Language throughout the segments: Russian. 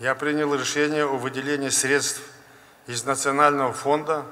я принял решение о выделении средств из Национального фонда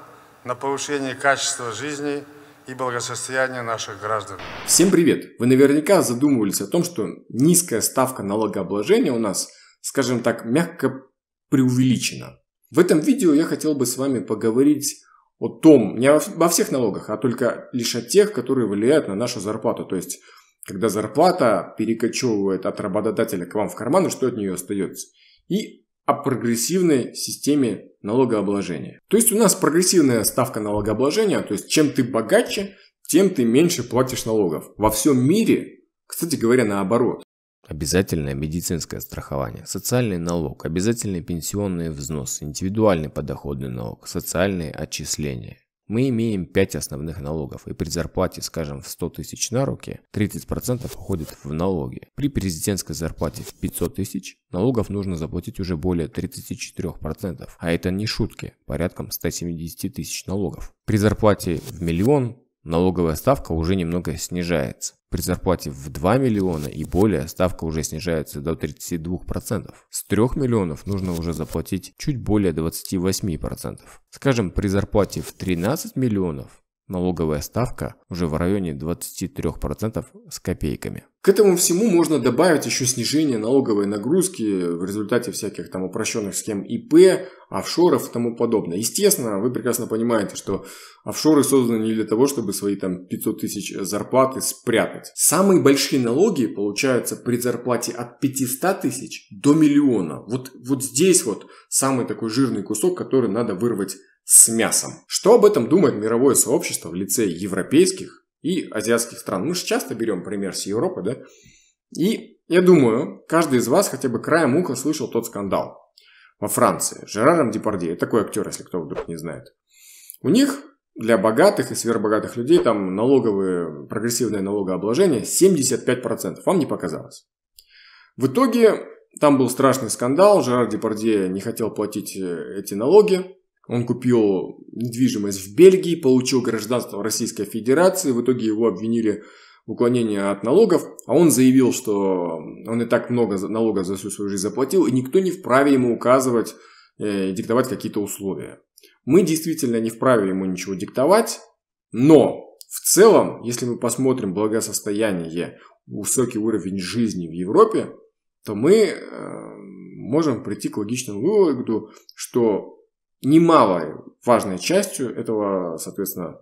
на повышение качества жизни и благосостояния наших граждан. Всем привет! Вы наверняка задумывались о том, что низкая ставка налогообложения у нас, скажем так, мягко преувеличена. В этом видео я хотел бы с вами поговорить о том, не обо всех налогах, а только лишь о тех, которые влияют на нашу зарплату. То есть, когда зарплата перекочевывает от работодателя к вам в карман, и что от нее остается – и о прогрессивной системе налогообложения. То есть у нас прогрессивная ставка налогообложения, то есть чем ты богаче, тем ты меньше платишь налогов. Во всем мире, кстати говоря, наоборот. Обязательное медицинское страхование, социальный налог, обязательный пенсионный взнос, индивидуальный подоходный налог, социальные отчисления. Мы имеем 5 основных налогов, и при зарплате, скажем, в 100 тысяч на руки, 30% уходит в налоги. При президентской зарплате в 500 тысяч налогов нужно заплатить уже более 34%, а это не шутки, порядком 170 тысяч налогов. При зарплате в миллион налоговая ставка уже немного снижается. При зарплате в 2 миллиона и более ставка уже снижается до 32%. С 3 миллионов нужно уже заплатить чуть более 28%. Скажем, при зарплате в 13 миллионов Налоговая ставка уже в районе 23% с копейками. К этому всему можно добавить еще снижение налоговой нагрузки в результате всяких там упрощенных схем ИП, офшоров и тому подобное. Естественно, вы прекрасно понимаете, что офшоры созданы не для того, чтобы свои там 500 тысяч зарплаты спрятать. Самые большие налоги получаются при зарплате от 500 тысяч до миллиона. Вот, вот здесь вот самый такой жирный кусок, который надо вырвать с мясом. Что об этом думает мировое сообщество в лице европейских и азиатских стран? Мы же часто берем пример с Европы, да? И я думаю, каждый из вас хотя бы краем уха слышал тот скандал во Франции. Жераром Депардье, такой актер, если кто вдруг не знает. У них для богатых и сверхбогатых людей там налоговые, прогрессивное налогообложение 75%. Вам не показалось. В итоге там был страшный скандал, Жерар Депардье не хотел платить э, эти налоги, он купил недвижимость в Бельгии, получил гражданство Российской Федерации, в итоге его обвинили в уклонении от налогов, а он заявил, что он и так много налога за всю свою жизнь заплатил, и никто не вправе ему указывать э, и диктовать какие-то условия. Мы действительно не вправе ему ничего диктовать, но в целом, если мы посмотрим благосостояние, высокий уровень жизни в Европе, то мы э, можем прийти к логичному выводу, что немалой важной частью этого, соответственно,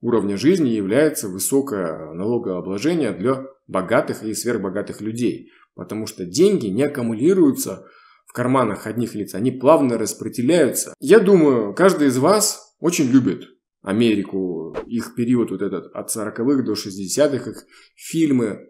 уровня жизни является высокое налогообложение для богатых и сверхбогатых людей, потому что деньги не аккумулируются в карманах одних лиц, они плавно распределяются. Я думаю, каждый из вас очень любит Америку, их период вот этот от 40-х до 60-х, их фильмы,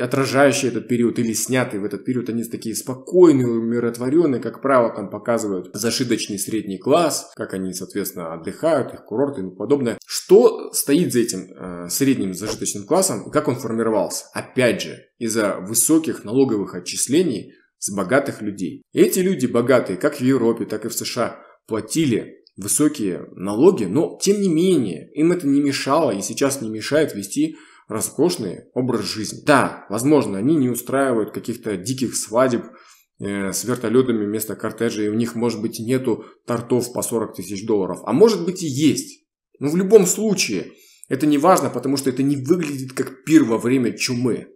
отражающие этот период или снятые в этот период, они такие спокойные, умиротворенные, как правило, там показывают зашибочный средний класс, как они, соответственно, отдыхают, их курорты и подобное. Что стоит за этим э, средним зажиточным классом как он формировался? Опять же, из-за высоких налоговых отчислений с богатых людей. Эти люди богатые, как в Европе, так и в США, платили высокие налоги, но тем не менее им это не мешало и сейчас не мешает вести роскошный образ жизни. Да, возможно, они не устраивают каких-то диких свадеб э, с вертолетами вместо кортежа, и у них, может быть, нету тортов по 40 тысяч долларов. А может быть и есть. Но в любом случае, это не важно, потому что это не выглядит как пир во время чумы.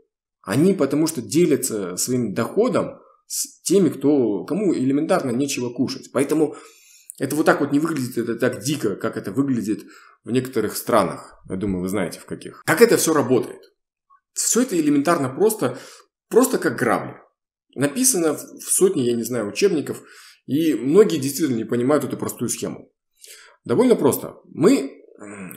Они потому что делятся своим доходом с теми, кто, кому элементарно нечего кушать. Поэтому это вот так вот не выглядит, это так дико, как это выглядит в некоторых странах. Я думаю, вы знаете в каких. Как это все работает? Все это элементарно просто, просто как грабли. Написано в сотни, я не знаю, учебников, и многие действительно не понимают эту простую схему. Довольно просто. Мы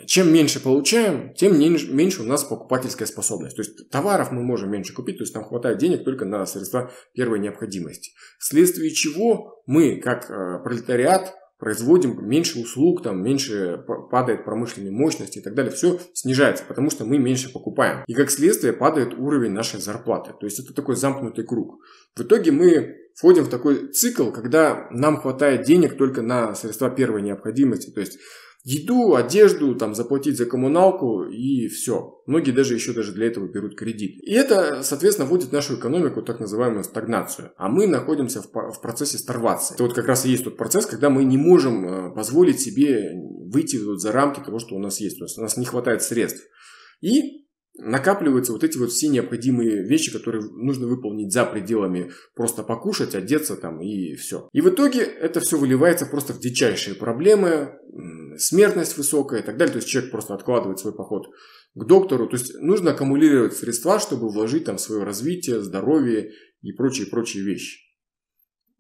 чем меньше получаем, тем меньше у нас покупательская способность. То есть товаров мы можем меньше купить, то есть нам хватает денег только на средства первой необходимости. Вследствие чего мы, как э, пролетариат, производим меньше услуг, там меньше падает промышленной мощности и так далее. Все снижается, потому что мы меньше покупаем. И как следствие падает уровень нашей зарплаты. То есть это такой замкнутый круг. В итоге мы входим в такой цикл, когда нам хватает денег только на средства первой необходимости. То есть еду, одежду, там, заплатить за коммуналку и все. Многие даже еще даже для этого берут кредит. И это, соответственно, вводит нашу экономику в так называемую стагнацию. А мы находимся в, в процессе старвации. Это вот как раз и есть тот процесс, когда мы не можем э, позволить себе выйти вот за рамки того, что у нас есть. То есть у нас не хватает средств. И накапливаются вот эти вот все необходимые вещи, которые нужно выполнить за пределами просто покушать, одеться там и все. И в итоге это все выливается просто в дичайшие проблемы, смертность высокая и так далее. То есть человек просто откладывает свой поход к доктору. То есть нужно аккумулировать средства, чтобы вложить там свое развитие, здоровье и прочие-прочие вещи.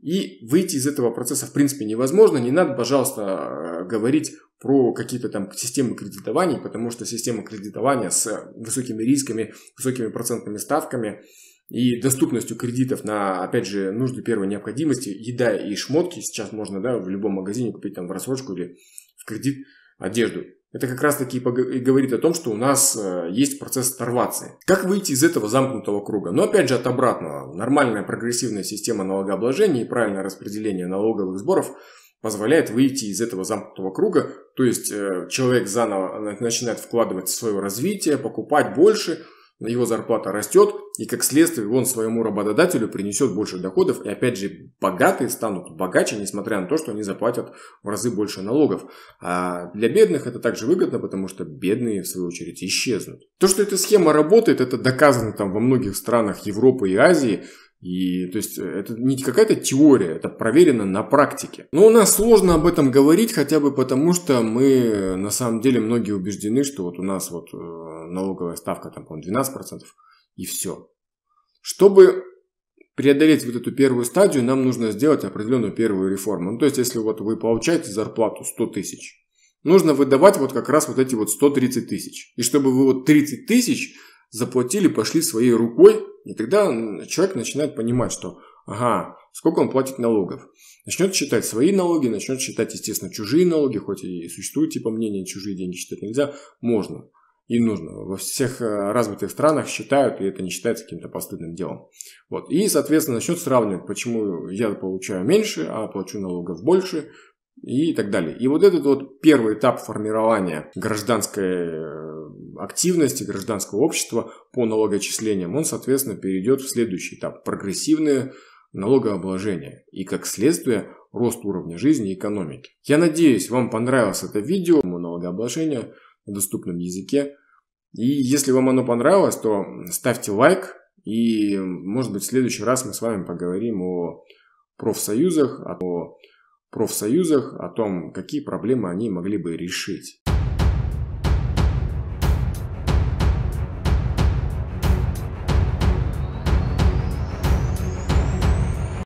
И выйти из этого процесса в принципе невозможно. Не надо, пожалуйста, э, говорить про какие-то там системы кредитований потому что система кредитования с высокими рисками, высокими процентными ставками и доступностью кредитов на, опять же, нужды первой необходимости, еда и шмотки, сейчас можно да, в любом магазине купить там в рассрочку или в кредит одежду. Это как раз таки и говорит о том, что у нас э, есть процесс старвации. Как выйти из этого замкнутого круга? Но опять же от обратного. Нормальная прогрессивная система налогообложения и правильное распределение налоговых сборов позволяет выйти из этого замкнутого круга. То есть э, человек заново начинает вкладывать в свое развитие, покупать больше – его зарплата растет, и как следствие он своему работодателю принесет больше доходов, и опять же богатые станут богаче, несмотря на то, что они заплатят в разы больше налогов. А для бедных это также выгодно, потому что бедные в свою очередь исчезнут. То, что эта схема работает, это доказано там во многих странах Европы и Азии, и то есть это не какая-то теория, это проверено на практике. Но у нас сложно об этом говорить, хотя бы потому, что мы на самом деле многие убеждены, что вот у нас вот э, налоговая ставка там, по-моему, 12% и все. Чтобы преодолеть вот эту первую стадию, нам нужно сделать определенную первую реформу. Ну, то есть, если вот вы получаете зарплату 100 тысяч, нужно выдавать вот как раз вот эти вот 130 тысяч. И чтобы вы вот 30 тысяч заплатили, пошли своей рукой, и тогда человек начинает понимать, что ага, сколько он платит налогов. Начнет считать свои налоги, начнет считать, естественно, чужие налоги, хоть и существует типа мнение, чужие деньги считать нельзя, можно и нужно. Во всех э, развитых странах считают, и это не считается каким-то постыдным делом. Вот. И, соответственно, начнет сравнивать, почему я получаю меньше, а плачу налогов больше, и так далее. И вот этот вот первый этап формирования гражданской э, активности, гражданского общества по налогоотчислениям, он, соответственно, перейдет в следующий этап – прогрессивное налогообложение и, как следствие, рост уровня жизни и экономики. Я надеюсь, вам понравилось это видео о налогообложении на доступном языке. И если вам оно понравилось, то ставьте лайк, и, может быть, в следующий раз мы с вами поговорим о профсоюзах, о профсоюзах о том, какие проблемы они могли бы решить.